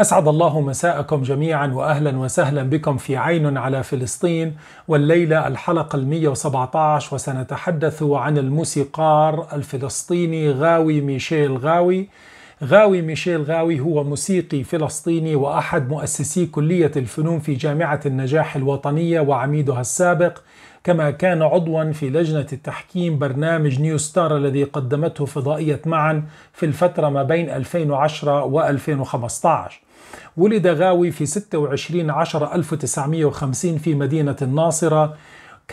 أسعد الله مساءكم جميعا وأهلا وسهلا بكم في عين على فلسطين والليلة الحلقة 117 وسنتحدث عن الموسيقار الفلسطيني غاوي ميشيل غاوي غاوي ميشيل غاوي هو موسيقي فلسطيني وأحد مؤسسي كلية الفنون في جامعة النجاح الوطنية وعميدها السابق كما كان عضوا في لجنة التحكيم برنامج نيو ستار الذي قدمته فضائية معا في الفترة ما بين 2010 و 2015 ولد غاوي في 26 عشر 1950 في مدينة الناصرة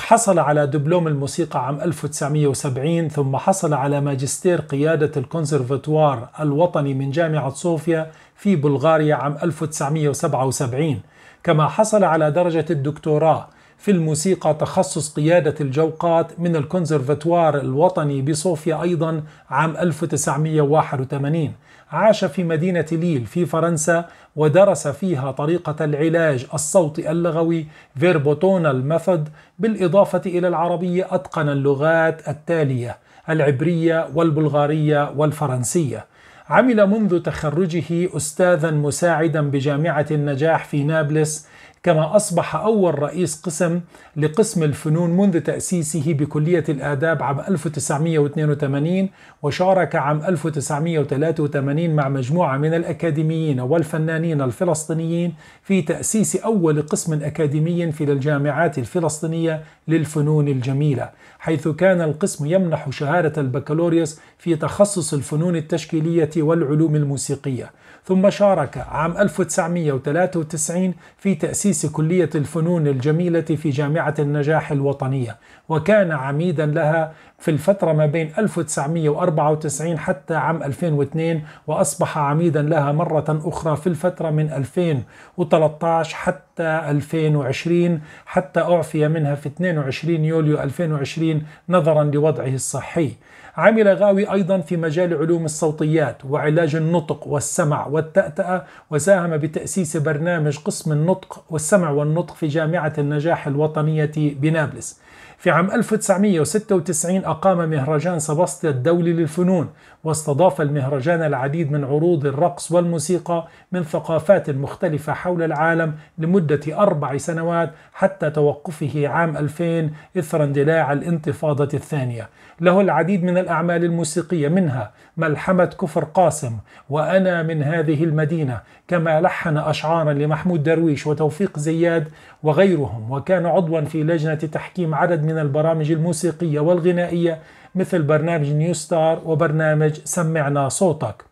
حصل على دبلوم الموسيقى عام 1970 ثم حصل على ماجستير قيادة الكونسرفتوار الوطني من جامعة صوفيا في بلغاريا عام 1977 كما حصل على درجة الدكتوراه في الموسيقى تخصص قيادة الجوقات من الكونسرفتوار الوطني بصوفيا أيضا عام 1981 عاش في مدينة ليل في فرنسا ودرس فيها طريقة العلاج الصوتي اللغوي فيربوتونال ميثود بالإضافة إلى العربية أتقن اللغات التالية العبرية والبلغارية والفرنسية عمل منذ تخرجه أستاذا مساعدا بجامعة النجاح في نابلس كما أصبح أول رئيس قسم لقسم الفنون منذ تأسيسه بكلية الآداب عام 1982 وشارك عام 1983 مع مجموعة من الأكاديميين والفنانين الفلسطينيين في تأسيس أول قسم أكاديمي في الجامعات الفلسطينية للفنون الجميلة حيث كان القسم يمنح شهادة البكالوريوس في تخصص الفنون التشكيلية والعلوم الموسيقية ثم شارك عام 1993 في تأسيس رئيس كلية الفنون الجميلة في جامعة النجاح الوطنية وكان عميدا لها في الفترة ما بين 1994 حتى عام 2002 وأصبح عميدا لها مرة أخرى في الفترة من 2013 حتى 2020 حتى أعفي منها في 22 يوليو 2020 نظرا لوضعه الصحي عمل غاوي أيضا في مجال علوم الصوتيات وعلاج النطق والسمع والتأتأة وساهم بتأسيس برنامج قسم النطق والسمع السمع والنطق في جامعة النجاح الوطنية بنابلس في عام 1996 أقام مهرجان سباستيا الدولي للفنون واستضاف المهرجان العديد من عروض الرقص والموسيقى من ثقافات مختلفة حول العالم لمدة أربع سنوات حتى توقفه عام 2000 إثر اندلاع الانتفاضة الثانية له العديد من الأعمال الموسيقية منها ملحمة كفر قاسم وأنا من هذه المدينة كما لحن أشعارا لمحمود درويش وتوفيق شفيق زياد وغيرهم وكان عضوا في لجنة تحكيم عدد من البرامج الموسيقية والغنائية مثل برنامج نيو ستار وبرنامج سمعنا صوتك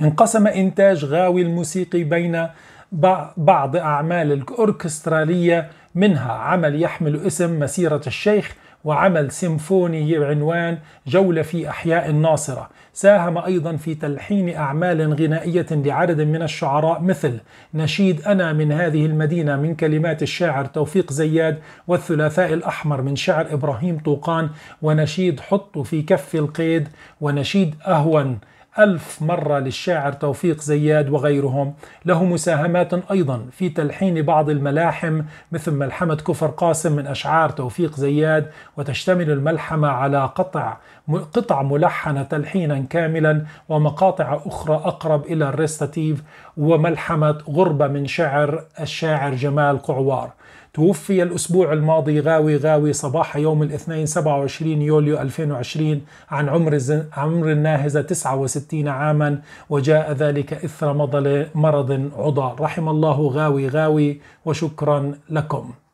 انقسم إنتاج غاوي الموسيقي بين بعض أعمال الأوركسترالية منها عمل يحمل اسم مسيرة الشيخ وعمل سيمفوني بعنوان جولة في أحياء الناصرة ساهم أيضا في تلحين أعمال غنائية لعدد من الشعراء مثل نشيد أنا من هذه المدينة من كلمات الشاعر توفيق زياد والثلاثاء الأحمر من شعر إبراهيم طوقان ونشيد حط في كف القيد ونشيد أهون ألف مرة للشاعر توفيق زياد وغيرهم له مساهمات أيضا في تلحين بعض الملاحم مثل ملحمة كفر قاسم من أشعار توفيق زياد وتشتمل الملحمة على قطع قطع ملحنة تلحينا كاملا ومقاطع أخرى أقرب إلى الريستاتيف وملحمة غربة من شعر الشاعر جمال قعوار توفي الأسبوع الماضي غاوي غاوي صباح يوم الاثنين 27 يوليو 2020 عن عمر عمر الناهزة 69 عاما وجاء ذلك إثر مرض عضال رحم الله غاوي غاوي وشكرا لكم